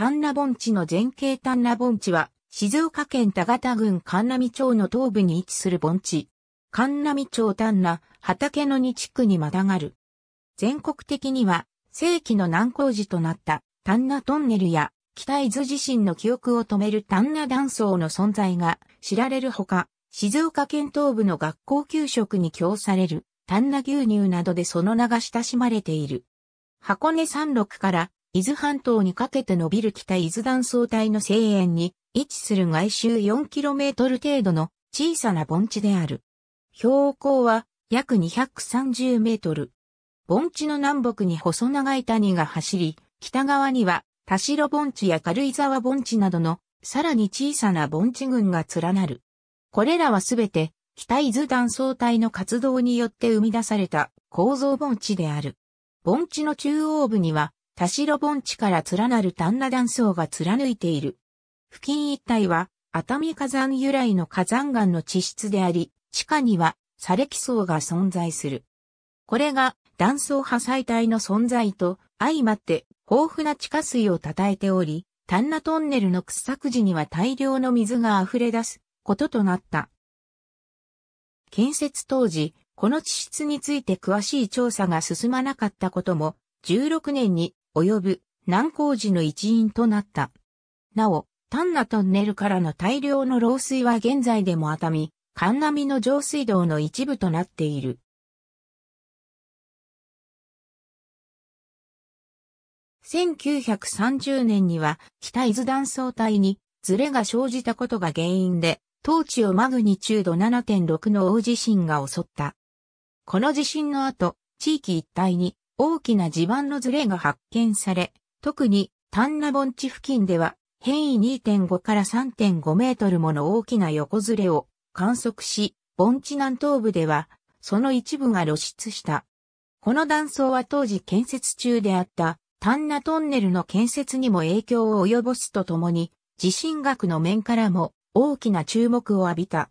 丹那盆地の前景丹那盆地は、静岡県田形郡神波町の東部に位置する盆地。神波町丹那、畑の2地区にまたがる。全国的には、世紀の難工事となった丹那トンネルや、北伊豆地震の記憶を止める丹那断層の存在が知られるほか、静岡県東部の学校給食に供される丹那牛乳などでその名が親しまれている。箱根山麓から伊豆半島にかけて伸びる北伊豆断層帯の西縁に位置する外周 4km 程度の小さな盆地である。標高は約230メートル。盆地の南北に細長い谷が走り、北側には田代盆地や軽井沢盆地などのさらに小さな盆地群が連なる。これらはすべて北伊豆断層帯の活動によって生み出された構造盆地である。盆地の中央部には田代盆地から連なる丹那断層が貫いている。付近一帯は、熱海火山由来の火山岩の地質であり、地下には、砂礫層が存在する。これが、断層破砕帯の存在と、相まって、豊富な地下水を称えており、丹那トンネルの掘削時には大量の水が溢れ出すこととなった。建設当時、この地質について詳しい調査が進まなかったことも、16年に及ぶ南高寺の一員となった。なお、単なトンネルからの大量の漏水は現在でも熱海、神波の上水道の一部となっている。1930年には北伊豆断層帯にズレが生じたことが原因で、当地をマグニチュード7.6の大地震が襲った。この地震の後、地域一帯に大きな地盤のずれが発見され、特に丹那盆地付近では変異2.5から3.5メートルもの大きな横ずれを観測し、盆地南東部ではその一部が露出した。この断層は当時建設中であった丹那トンネルの建設にも影響を及ぼすとともに、地震学の面からも大きな注目を浴びた。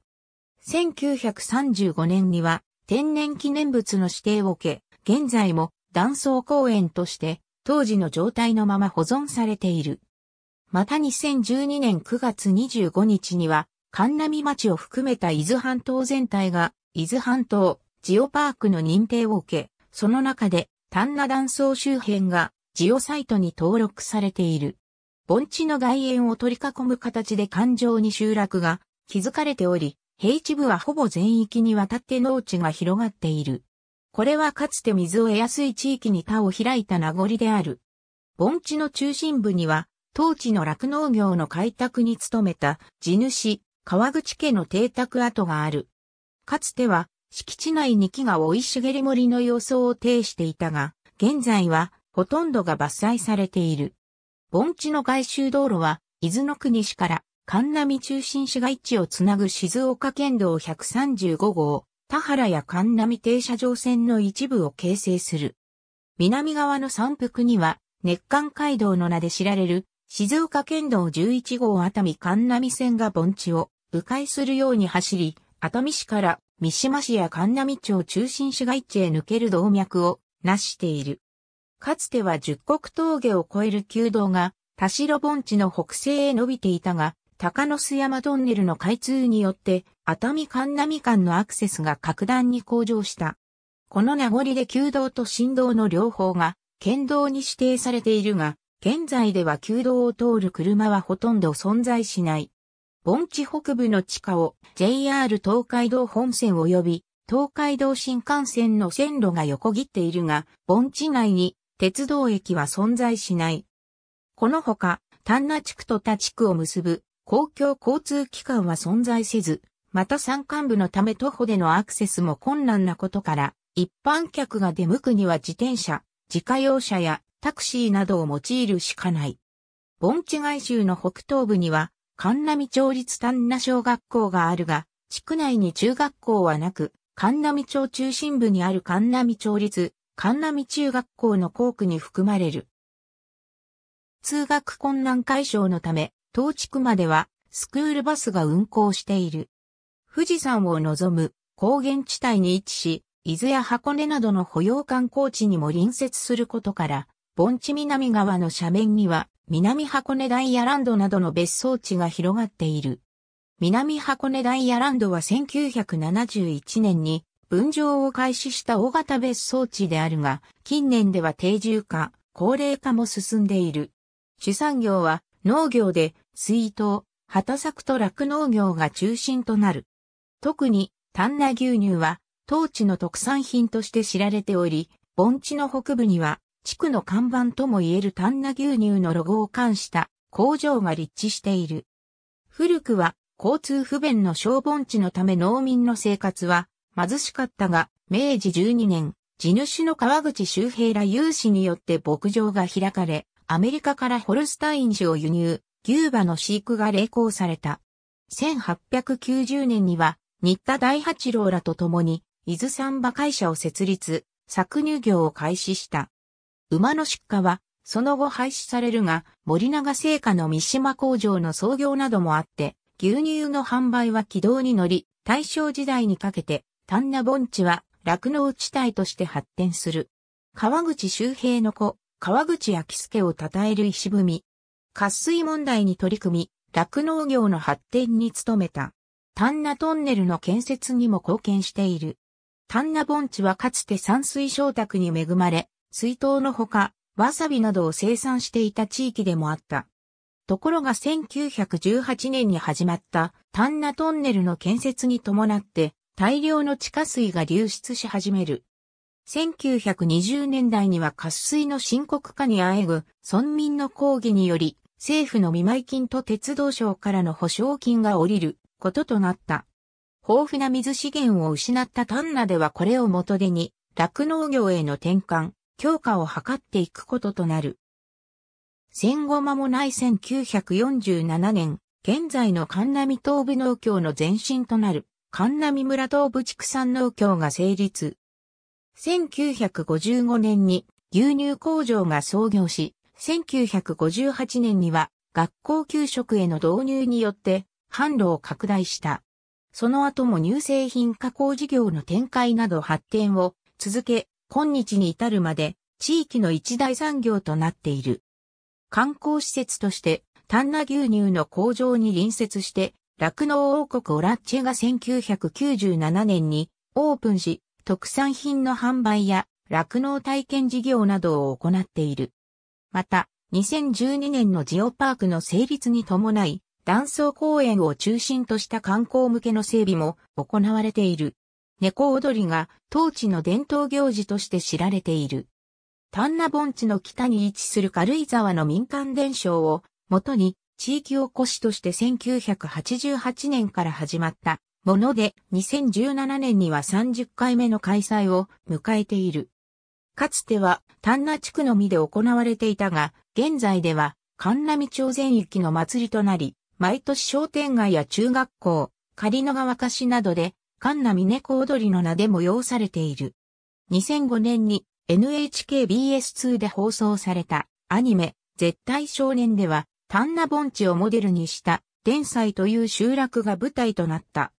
1935年には天然記念物の指定を受け、現在も断層公園として、当時の状態のまま保存されている。また2012年9月25日には、神波町を含めた伊豆半島全体が、伊豆半島、ジオパークの認定を受け、その中で、丹那断層周辺が、ジオサイトに登録されている。盆地の外縁を取り囲む形で環状に集落が築かれており、平地部はほぼ全域にわたって農地が広がっている。これはかつて水を得やすい地域に田を開いた名残である。盆地の中心部には、当地の酪農業の開拓に努めた地主、川口家の邸宅跡がある。かつては、敷地内に木が生い茂り森の様相を呈していたが、現在はほとんどが伐採されている。盆地の外周道路は、伊豆の国市から神波中心市街地をつなぐ静岡県道135号、田原や神波停車場線の一部を形成する。南側の山腹には、熱間街道の名で知られる、静岡県道11号熱海神波線が盆地を迂回するように走り、熱海市から三島市や神波町中心市街地へ抜ける動脈をなしている。かつては十国峠を越える旧道が田代盆地の北西へ伸びていたが、高野須山トンネルの開通によって熱海関南間のアクセスが格段に向上した。この名残で旧道と新道の両方が県道に指定されているが、現在では旧道を通る車はほとんど存在しない。盆地北部の地下を JR 東海道本線及び東海道新幹線の線路が横切っているが、盆地内に鉄道駅は存在しない。このほか、丹那地区と他地区を結ぶ公共交通機関は存在せず、また山間部のため徒歩でのアクセスも困難なことから、一般客が出向くには自転車、自家用車やタクシーなどを用いるしかない。盆地外州の北東部には、神波町立丹那小学校があるが、地区内に中学校はなく、神波町中心部にある神波町立、神波中学校の校区に含まれる。通学困難解消のため、当地区まではスクールバスが運行している。富士山を望む高原地帯に位置し、伊豆や箱根などの保養観光地にも隣接することから、盆地南側の斜面には、南箱根ダイヤランドなどの別荘地が広がっている。南箱根ダイヤランドは1971年に分譲を開始した大型別荘地であるが、近年では定住化、高齢化も進んでいる。主産業は農業で水稲、畑作と落農業が中心となる。特に丹那牛乳は当地の特産品として知られており、盆地の北部には地区の看板ともいえる丹那牛乳のロゴを冠した工場が立地している。古くは交通不便の小盆地のため農民の生活は貧しかったが、明治12年、地主の川口周平ら有志によって牧場が開かれ、アメリカからホルスタイン種を輸入、牛馬の飼育が励行された。1890年には新田大八郎らと共に、伊豆三馬会社を設立、搾乳業を開始した。馬の出荷は、その後廃止されるが、森永製菓の三島工場の創業などもあって、牛乳の販売は軌道に乗り、大正時代にかけて、丹那盆地は酪農地帯として発展する。川口周平の子、川口昭介を称える石踏み。渇水問題に取り組み、酪農業の発展に努めた。丹那トンネルの建設にも貢献している。丹那盆地はかつて山水昇宅に恵まれ、水筒のほか、わさびなどを生産していた地域でもあった。ところが1918年に始まった丹那トンネルの建設に伴って大量の地下水が流出し始める。1920年代には渇水の深刻化にあえぐ村民の抗議により政府の見舞金と鉄道省からの保証金が下りることとなった。豊富な水資源を失った丹那ではこれを元手に、酪農業への転換、強化を図っていくこととなる。戦後間もない1947年、現在の神美東部農協の前身となる、神美村東部畜産農協が成立。1955年に牛乳工場が創業し、1958年には学校給食への導入によって販路を拡大した。その後も乳製品加工事業の展開など発展を続け、今日に至るまで地域の一大産業となっている。観光施設として、丹那牛乳の工場に隣接して、酪農王国オラッチェが1997年にオープンし、特産品の販売や酪農体験事業などを行っている。また、2012年のジオパークの成立に伴い、断層公園を中心とした観光向けの整備も行われている。猫踊りが当地の伝統行事として知られている。丹那盆地の北に位置する軽井沢の民間伝承をもとに地域おこしとして1988年から始まったもので2017年には30回目の開催を迎えている。かつては丹那地区のみで行われていたが、現在では神波町全域の祭りとなり、毎年商店街や中学校、仮野川菓子などで、神奈美猫踊りの名で催されている。2005年に NHKBS2 で放送されたアニメ、絶対少年では、丹那盆地をモデルにした、天才という集落が舞台となった。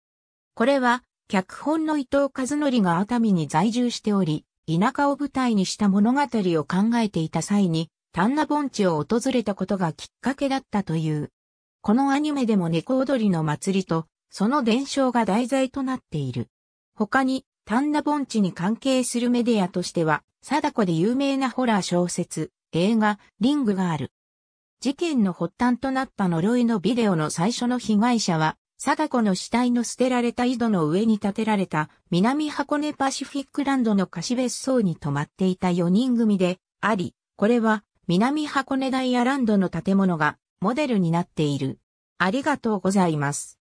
これは、脚本の伊藤和則が熱海に在住しており、田舎を舞台にした物語を考えていた際に、丹那盆地を訪れたことがきっかけだったという。このアニメでも猫踊りの祭りと、その伝承が題材となっている。他に、丹那盆地に関係するメディアとしては、貞子で有名なホラー小説、映画、リングがある。事件の発端となった呪いのビデオの最初の被害者は、貞子の死体の捨てられた井戸の上に建てられた南箱根パシフィックランドの貸別荘に泊まっていた4人組であり、これは南箱根ダイヤランドの建物がモデルになっている。ありがとうございます。